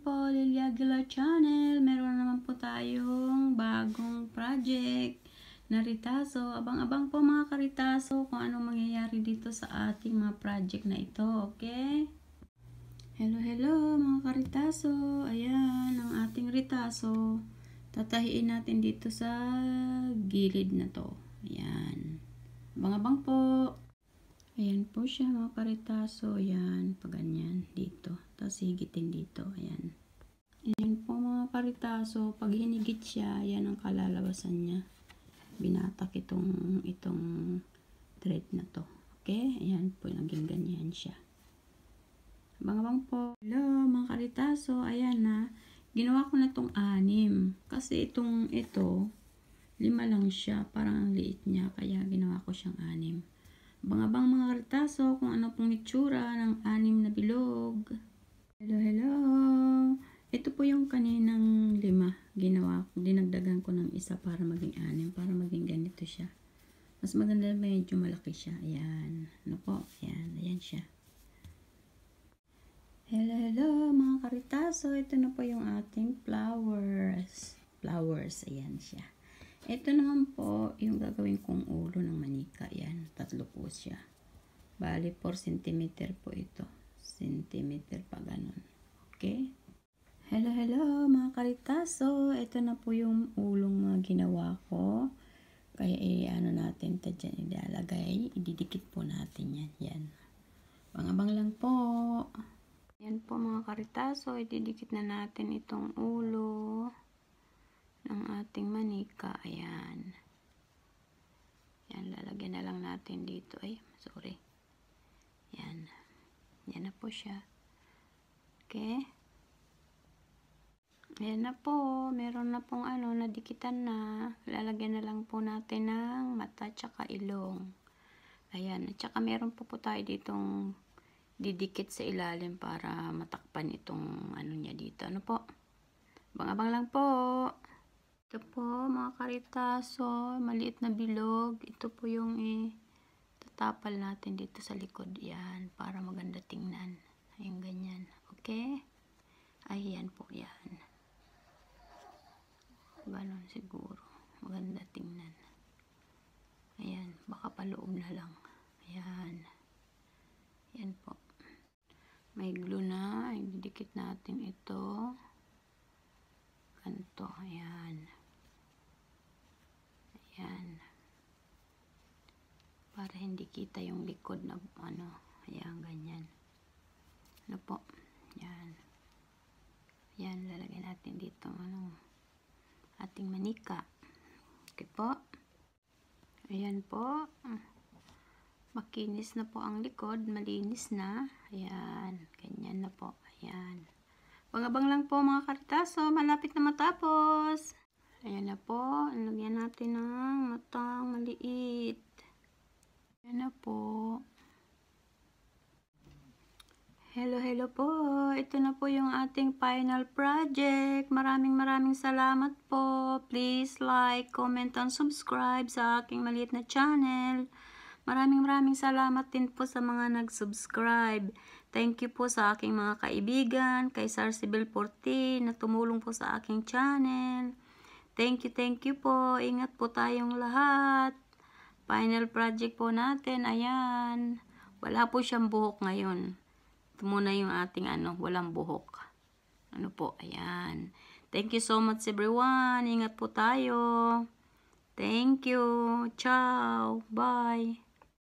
po, Lilia Aguilar Channel. Meron naman po tayong bagong project na ritaso. Abang-abang po mga karitaso kung anong mangyayari dito sa ating mga project na ito. Okay? Hello, hello mga karitaso. Ayan, ang ating ritaso. Tatahiin natin dito sa gilid na to. Ayan. Abang-abang po. Ayan po siya mga karitaso. Ayan, paganyan dito. Tapos higitin dito. Ayan. Ayan po mga karitaso. Pag hinigit siya, ayan ang kalalabasan niya. Binatak itong, itong thread na to. Okay? Ayan po, naging ganyan siya. Abang-abang po. Hello mga karitaso. Ayan na. Ginawa ko na tong anim. Kasi itong ito, lima lang siya. Parang ang liit niya. Kaya ginawa ko siyang anim. Bangabang mga kartaso kung ano pong itsura ng anim na bilog. Hello, hello. Ito po yung kaninang lima ginawa ko. Dinagdagan ko ng isa para maging anim. Para maging ganito siya. Mas maganda medyo malaki siya. Ayan. Ano po? Ayan. Ayan siya. Hello, hello mga karitaso. Ito na po yung ating flowers. Flowers. Ayan siya. Ito naman po, yung gagawin kong ulo ng manika. Yan, tatlo po siya. Bali, 4 cm po ito. Centimeter pa ganun. Okay? Hello, hello mga karitaso. Ito na po yung ulong mga ginawa ko. Kaya i-ano natin ito dyan. Ilalagay. Ididikit po natin yan. Yan. Pangabang lang po. Yan po mga karitaso. Ididikit na natin itong ulo manika. Ayan. Ayan, lalagyan na lang natin dito. Ay, sorry. Ayan. Ayan na po siya. Okay. Ayan na po. Meron na pong ano, nadikitan na. Lalagyan na lang po natin ng mata tsaka ilong. Ayan. At tsaka meron po po tayo ditong didikit sa ilalim para matakpan itong ano niya dito. Ano po? Abang-abang lang po. Ito po mga karitaso, maliit na bilog. Ito po yung itatapal natin dito sa likod. Yan, para maganda tingnan. Ayan, ganyan. Okay? Ayan po, yan. Ganon siguro. Maganda tingnan. Ayan, baka paloob na lang. Ayan. Ayan po. May glue na. Ididikit natin ito. Ganito. Ayan. Ayan. hindi kita yung likod na ano ayan ganyan ano po yan yan lalagay natin dito ano ating manika okay po ayan po makinis na po ang likod malinis na ayan ganyan na po ayan Pangabang lang po mga kartaso, malapit na matapos. Ayan na po, lagyan natin ng matang maliit na po. Hello, hello po. Ito na po yung ating final project. Maraming maraming salamat po. Please like, comment, and subscribe sa aking maliit na channel. Maraming maraming salamat din po sa mga nag-subscribe. Thank you po sa aking mga kaibigan, kay Sarsibel 14 na tumulong po sa aking channel. Thank you, thank you po. Ingat po tayong lahat. Final project po natin. Ayan. Wala po siyang buhok ngayon. Ito muna yung ating ano, walang buhok. Ano po, ayan. Thank you so much everyone. Ingat po tayo. Thank you. Ciao. Bye.